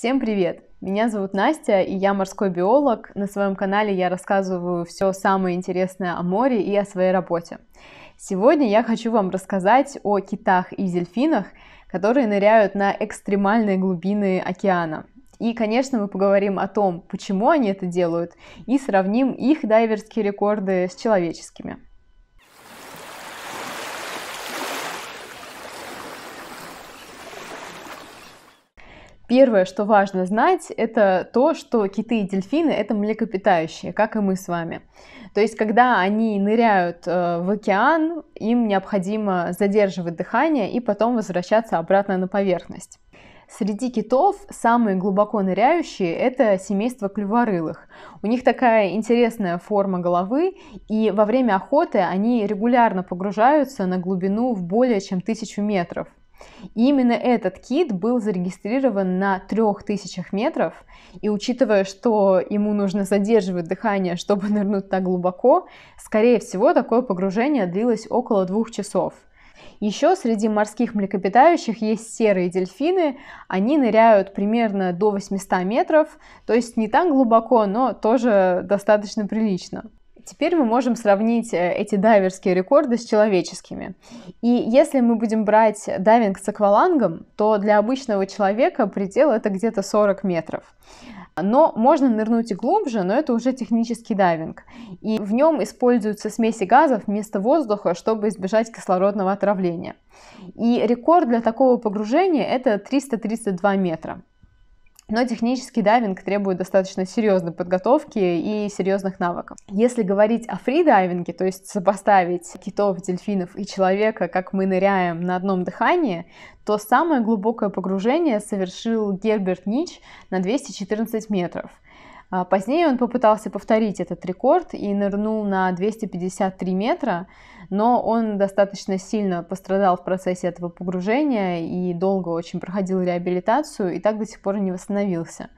Всем привет! Меня зовут Настя, и я морской биолог. На своем канале я рассказываю все самое интересное о море и о своей работе. Сегодня я хочу вам рассказать о китах и дельфинах, которые ныряют на экстремальные глубины океана. И, конечно, мы поговорим о том, почему они это делают, и сравним их дайверские рекорды с человеческими. Первое, что важно знать, это то, что киты и дельфины это млекопитающие, как и мы с вами. То есть, когда они ныряют э, в океан, им необходимо задерживать дыхание и потом возвращаться обратно на поверхность. Среди китов самые глубоко ныряющие – это семейство клюворылых. У них такая интересная форма головы, и во время охоты они регулярно погружаются на глубину в более чем тысячу метров. И именно этот кит был зарегистрирован на 3000 метров, и учитывая, что ему нужно задерживать дыхание, чтобы нырнуть так глубоко, скорее всего, такое погружение длилось около двух часов. Еще среди морских млекопитающих есть серые дельфины. Они ныряют примерно до 800 метров, то есть не так глубоко, но тоже достаточно прилично. Теперь мы можем сравнить э, эти дайверские рекорды с человеческими. И если мы будем брать дайвинг с аквалангом, то для обычного человека предел это где-то 40 метров. Но можно нырнуть и глубже, но это уже технический дайвинг. И в нем используются смеси газов вместо воздуха, чтобы избежать кислородного отравления. И рекорд для такого погружения это 332 метра. Но технический дайвинг требует достаточно серьезной подготовки и серьезных навыков. Если говорить о фридайвинге, то есть сопоставить китов, дельфинов и человека, как мы ныряем на одном дыхании, то самое глубокое погружение совершил Герберт Нич на 214 метров. А позднее он попытался повторить этот рекорд и нырнул на 253 метра, но он достаточно сильно пострадал в процессе этого погружения и долго очень проходил реабилитацию и так до сих пор не восстановился.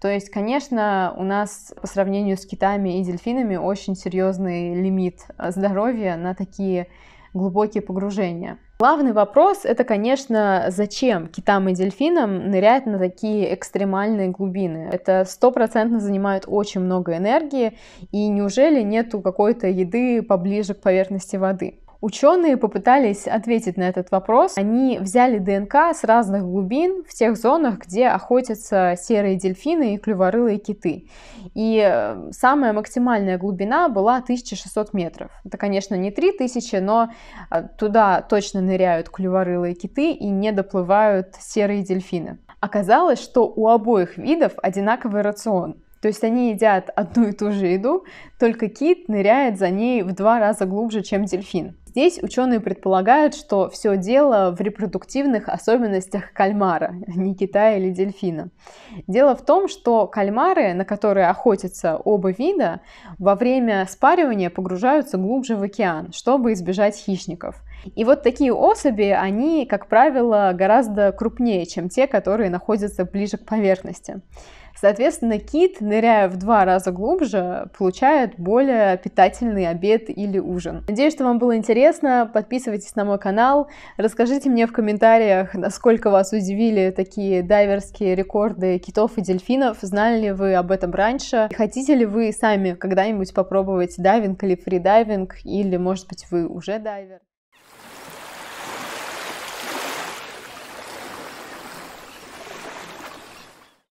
То есть, конечно, у нас по сравнению с китами и дельфинами очень серьезный лимит а, здоровья на такие глубокие погружения. Главный вопрос – это, конечно, зачем китам и дельфинам нырять на такие экстремальные глубины? Это стопроцентно занимает очень много энергии, и неужели нету какой-то еды поближе к поверхности воды? Ученые попытались ответить на этот вопрос. Они взяли ДНК с разных глубин в тех зонах, где охотятся серые дельфины и клюворылые киты. И э, самая максимальная глубина была 1600 метров. Это, конечно, не 3000, но э, туда точно ныряют клюворылые киты и не доплывают серые дельфины. Оказалось, что у обоих видов одинаковый рацион. То есть они едят одну и ту же еду, только кит ныряет за ней в два раза глубже, чем дельфин. Здесь ученые предполагают, что все дело в репродуктивных особенностях кальмара, не кита или дельфина. Дело в том, что кальмары, на которые охотятся оба вида, во время спаривания погружаются глубже в океан, чтобы избежать хищников. И вот такие особи, они, как правило, гораздо крупнее, чем те, которые находятся ближе к поверхности. Соответственно, кит, ныряя в два раза глубже, получает более питательный обед или ужин. Надеюсь, что вам было интересно интересно, подписывайтесь на мой канал, расскажите мне в комментариях, насколько вас удивили такие дайверские рекорды китов и дельфинов, знали ли вы об этом раньше, и хотите ли вы сами когда-нибудь попробовать дайвинг или фридайвинг, или, может быть, вы уже дайвер.